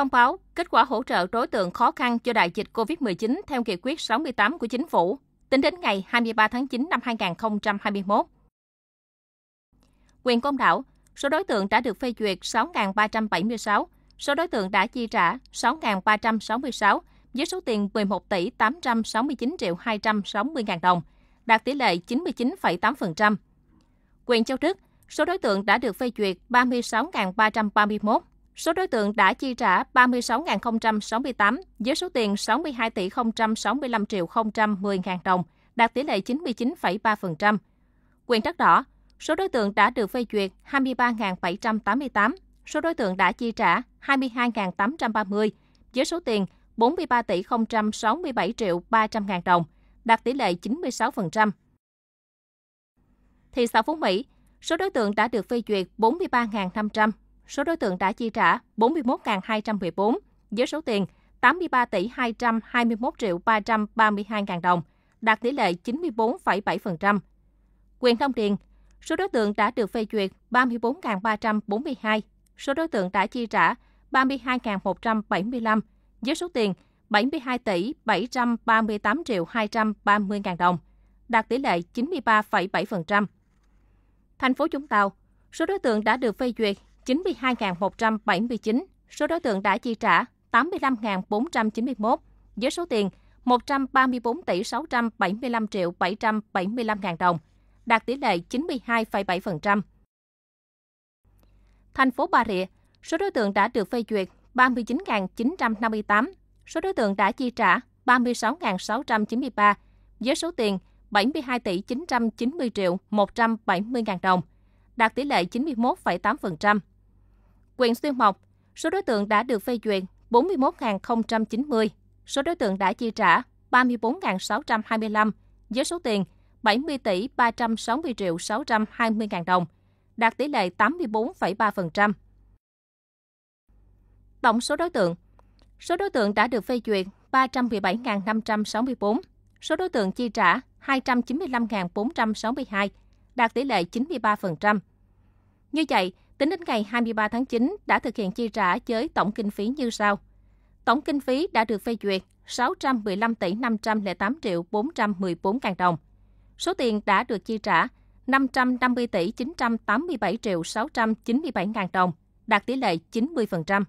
thông báo kết quả hỗ trợ đối tượng khó khăn cho đại dịch COVID-19 theo nghị quyết 68 của chính phủ tính đến ngày 23 tháng 9 năm 2021. Quyền công đảo, số đối tượng đã được phê duyệt 6.376, số đối tượng đã chi trả 6.366 với số tiền 11 tỷ 869 triệu 260 ngàn đồng, đạt tỷ lệ 99,8%. Quyền châu Đức, số đối tượng đã được phê duyệt 36.331, Số đối tượng đã chi trả 36.068 với số tiền 62 tỷ 065 triệu 010 ngàn đồng, đạt tỷ lệ 99,3%. Quyền đất đỏ, số đối tượng đã được phê duyệt 23.788, số đối tượng đã chi trả 22.830 với số tiền 43 tỷ 067 triệu 300 ngàn đồng, đạt tỷ lệ 96%. Thị xã Phú Mỹ, số đối tượng đã được phê duyệt 43.500 số đối tượng đã chi trả 41.214 với số tiền 83 tỷ 221 triệu 332 ngàn đồng, đạt tỷ lệ 94,7%. Quyền thông điền, số đối tượng đã được phê duyệt 34.342, số đối tượng đã chi trả 32.175 với số tiền 72 tỷ 738 triệu 230 ngàn đồng, đạt tỷ lệ 93,7%. Thành phố chúng Tàu, số đối tượng đã được phê duyệt 92.179, số đối tượng đã chi trả 85.491 với số tiền 134 tỷ 675 triệu 775 ngàn đồng, đạt tỷ lệ 92,7%. Thành phố Bà Rịa, số đối tượng đã được phê duyệt 39.958, số đối tượng đã chi trả 36.693 với số tiền 72 tỷ 990 triệu 170 ngàn đồng, đạt tỷ lệ 91,8% quyền xuyên mộc, số đối tượng đã được phê duyệt 41.090, số đối tượng đã chi trả 34.625 với số tiền 70 tỷ 360 triệu 620 ngàn đồng, đạt tỷ lệ 84,3%. Tổng số đối tượng Số đối tượng đã được phê duyệt 317.564, số đối tượng chi trả 295.462, đạt tỷ lệ 93%. Như vậy, Tính đến ngày 23 tháng 9 đã thực hiện chi trả với tổng kinh phí như sau. Tổng kinh phí đã được phê duyệt 615 tỷ 508 triệu 414 ngàn đồng. Số tiền đã được chi trả 550 tỷ 987 triệu 697 ngàn đồng, đạt tỷ lệ 90%.